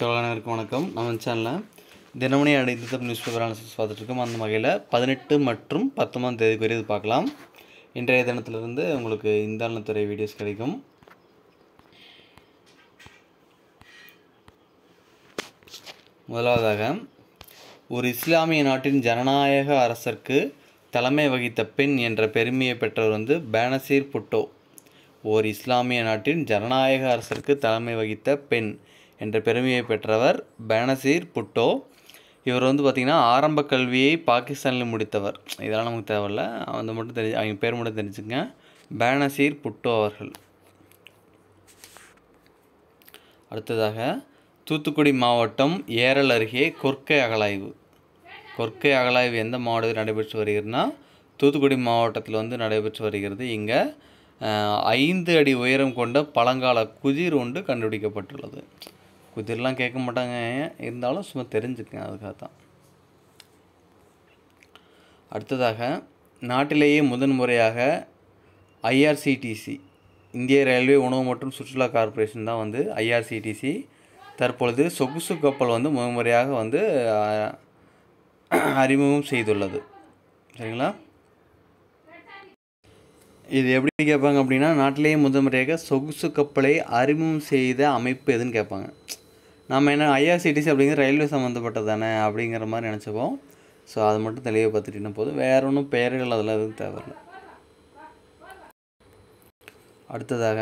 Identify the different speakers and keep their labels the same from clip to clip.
Speaker 1: தோழனருக்கு வணக்கம் நம்ம சேனலில் தினமணி அடைந்த நியூஸ் பேப்பர் அனாலிசிஸ் பார்த்துட்ருக்கோம் அந்த வகையில் பதினெட்டு மற்றும் பத்தொம்பதாம் தேதிக்கு வரை இது பார்க்கலாம் இன்றைய தினத்திலிருந்து உங்களுக்கு இந்தாளத்துறை வீடியோஸ் கிடைக்கும் முதலாவதாக ஒரு இஸ்லாமிய நாட்டின் ஜனநாயக அரசர்க்கு தலைமை வகித்த பெண் என்ற பெருமையை பெற்றவர் வந்து பேனசீர் புட்டோ ஓர் இஸ்லாமிய நாட்டின் ஜனநாயக அரசருக்கு தலைமை வகித்த பெண் என்ற பெருமையை பெற்றவர் பனசீர் புட்டோ இவர் வந்து பார்த்திங்கன்னா ஆரம்ப கல்வியை பாகிஸ்தானில் முடித்தவர் இதெல்லாம் நமக்கு தேவையில்ல அந்த மட்டும் தெரிஞ்சு அவங்க பேர் மட்டும் தெரிஞ்சுங்க பேனசீர் புட்டோ அவர்கள் அடுத்ததாக தூத்துக்குடி மாவட்டம் ஏரல் அருகே கொர்க்கை அகலாய்வு கொர்க்கை அகலாய்வு எந்த மாவட்டத்தில் நடைபெற்று வருகிறதுனா தூத்துக்குடி மாவட்டத்தில் வந்து நடைபெற்று வருகிறது இங்கே ஐந்து அடி உயரம் கொண்ட பழங்கால குதிர் ஒன்று கண்டுபிடிக்கப்பட்டுள்ளது குதிரெலாம் கேட்க மாட்டாங்க இருந்தாலும் சும்மா தெரிஞ்சுக்கங்க அதுக்காக தான் அடுத்ததாக நாட்டிலேயே முதன் முறையாக ஐஆர்சிடிசி இந்திய ரயில்வே உணவு மற்றும் சுற்றுலா கார்பரேஷன் தான் வந்து ஐஆர்சிடிசி தற்பொழுது சொகுசு கப்பல் வந்து முதன் முறையாக வந்து அறிமுகம் செய்துள்ளது சரிங்களா இது எப்படி கேட்பாங்க அப்படின்னா நாட்டிலேயே முதன்முறையாக சொகுசு கப்பலை அறிமுகம் செய்த அமைப்பு எதுன்னு கேட்பாங்க நம்ம என்ன ஐஆர்சிடிசி அப்படிங்கிற ரயில்வே சம்மந்தப்பட்டது தானே அப்படிங்கிற மாதிரி நினச்சிப்போம் ஸோ அது மட்டும் தெளிவாக பார்த்துட்டினா போதும் வேறு ஒன்றும் பெயர்கள் அதில் எதுவும் தேவையில்லை அடுத்ததாக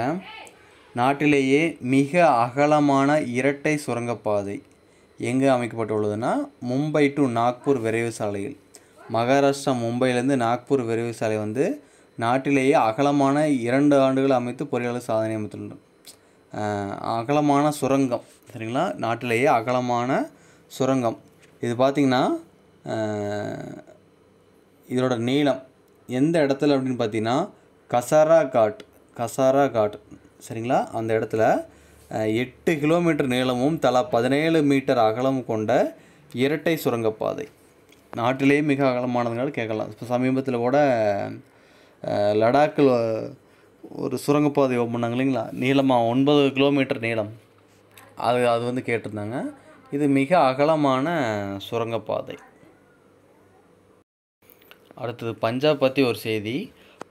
Speaker 1: நாட்டிலேயே மிக அகலமான இரட்டை சுரங்கப்பாதை எங்கே அமைக்கப்பட்டுள்ளதுன்னா மும்பை டு நாக்பூர் விரைவு சாலையில் மகாராஷ்டிரா மும்பையிலேருந்து நாக்பூர் விரைவு சாலை வந்து நாட்டிலேயே அகலமான இரண்டு ஆண்டுகள் அமைத்து பொறியாளர் சாதனை அமைத்துள்ளனர் அகலமான சுரங்கம் சரிங்களா நாட்டிலேயே அகலமான சுரங்கம் இது பார்த்திங்கன்னா இதோட நீளம் எந்த இடத்துல அப்படின்னு பார்த்தீங்கன்னா கசாரா காட் கசாரா காட் சரிங்களா அந்த இடத்துல எட்டு கிலோமீட்டர் நீளமும் தலா பதினேழு மீட்டர் அகலம் கொண்ட இரட்டை சுரங்கப்பாதை நாட்டிலேயே மிக அகலமானதுனால கேட்கலாம் இப்போ சமீபத்தில் கூட லடாக்கில் ஒரு சுரங்கப்பாதை ஓப்பன் பண்ணாங்க இல்லைங்களா நீளமாக ஒன்பது கிலோமீட்டர் நீளம் அது அது வந்து கேட்டிருந்தாங்க இது மிக அகலமான சுரங்கப்பாதை அடுத்தது பஞ்சாப் பற்றி ஒரு செய்தி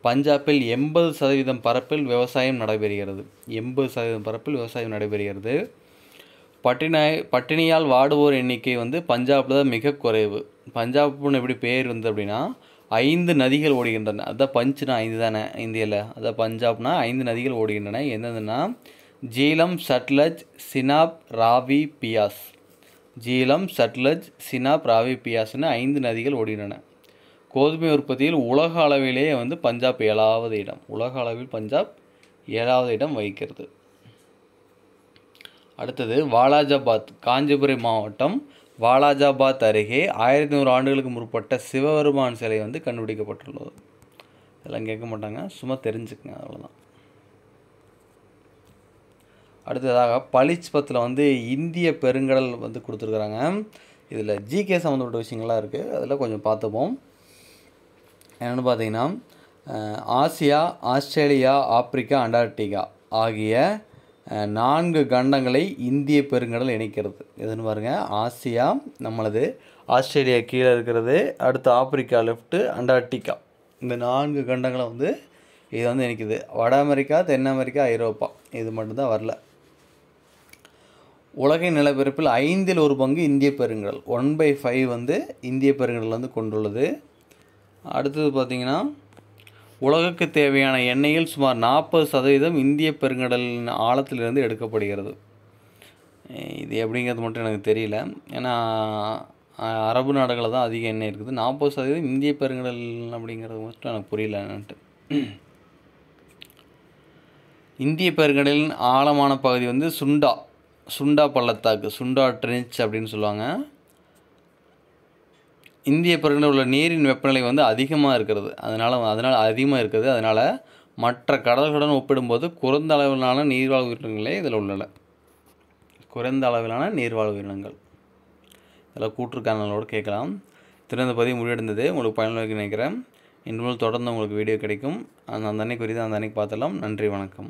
Speaker 1: பஞ்சாபில் எண்பது சதவீதம் பரப்பில் விவசாயம் நடைபெறுகிறது எண்பது சதவீதம் பரப்பில் விவசாயம் நடைபெறுகிறது பட்டினாய் பட்டினியால் வாடுவோர் எண்ணிக்கை வந்து பஞ்சாபில் தான் மிக குறைவு பஞ்சாப்னு எப்படி பேர் வந்து அப்படின்னா ஐந்து நதிகள் ஓடுகின்றன அதான் பஞ்சுனா ஐந்து தானே இந்தியாவில் அதான் பஞ்சாப்னா ஐந்து நதிகள் ஓடுகின்றன என்னதுன்னா ஜீலம் சட்லஜ் சினாப் ராவி பியாஸ் ஜீலம் சட்லஜ் சினாப் ராவி பியாஸ்னு ஐந்து நதிகள் ஓடுகின்றன கோதுமை உற்பத்தியில் உலக அளவிலேயே வந்து பஞ்சாப் ஏழாவது இடம் உலக அளவில் பஞ்சாப் ஏழாவது இடம் வகிக்கிறது அடுத்தது வாலாஜாபாத் காஞ்சிபுரம் மாவட்டம் வாலாஜாபாத் அருகே ஆயிரத்தி நூறு ஆண்டுகளுக்கு முற்பட்ட சிவபெருமான் சிலை வந்து கண்டுபிடிக்கப்பட்டுள்ளது இதெல்லாம் கேட்க மாட்டாங்க சும்மா தெரிஞ்சுக்கங்க அவ்வளோதான் அடுத்ததாக பளிச் பத்தில் வந்து இந்திய பெருங்கடல் வந்து கொடுத்துருக்குறாங்க இதில் ஜிகே சம்மந்தப்பட்ட விஷயங்கள்லாம் இருக்குது அதில் கொஞ்சம் பார்த்துப்போம் என்னென்னு பார்த்தீங்கன்னா ஆசியா ஆஸ்திரேலியா ஆப்பிரிக்கா அண்டார்டிகா ஆகிய நான்கு கண்டங்களை இந்திய பெருங்கடல் இணைக்கிறது எதுன்னு பாருங்கள் ஆசியா நம்மளது ஆஸ்திரேலியா கீழே இருக்கிறது அடுத்து ஆப்பிரிக்கா லெஃப்ட்டு அண்டார்டிகா இந்த நான்கு கண்டங்களை வந்து இது வந்து இணைக்குது வட அமெரிக்கா தென் அமெரிக்கா ஐரோப்பா இது மட்டும்தான் வரல உலகின் நிலப்பரப்பில் ஐந்தில் ஒரு பங்கு இந்திய பெருங்கடல் ஒன் பை ஃபைவ் வந்து இந்திய பெருங்கடல் வந்து கொண்டுள்ளது அடுத்தது பார்த்திங்கன்னா உலகுக்கு தேவையான எண்ணெயில் சுமார் நாற்பது சதவீதம் இந்திய பெருங்கடலின் ஆழத்திலிருந்து எடுக்கப்படுகிறது இது எப்படிங்கிறது மட்டும் எனக்கு தெரியல ஏன்னா அரபு நாடுகளில் தான் அதிக எண்ணெய் இருக்குது நாற்பது சதவீதம் இந்திய பெருங்கடல் அப்படிங்கிறது மட்டும் எனக்கு புரியலன்ட்டு இந்திய பெருங்கடலின் ஆழமான பகுதி வந்து சுண்டா சுண்டா பள்ளத்தாக்கு சுண்டா ட்ரென்ச் அப்படின்னு சொல்லுவாங்க இந்திய பிறகு உள்ள நீரின் வெப்பநிலை வந்து அதிகமாக இருக்கிறது அதனால் அதனால் அதிகமாக இருக்குது அதனால் மற்ற கடல்களுடன் ஒப்பிடும்போது குறைந்த அளவிலான நீர்வாழ் உயிரினங்களே இதில் உள்ளன குறைந்த அளவிலான நீர்வாழ் உயிரினங்கள் இதில் கூற்று கேட்கலாம் திறந்த பதிவு முடிவடைந்தது உங்களுக்கு பயனுள்ள நினைக்கிறேன் இன்று தொடர்ந்து உங்களுக்கு வீடியோ கிடைக்கும் அந்த அன்னைக்கு குறித்து அந்த அன்னைக்கு பார்த்துடலாம் நன்றி வணக்கம்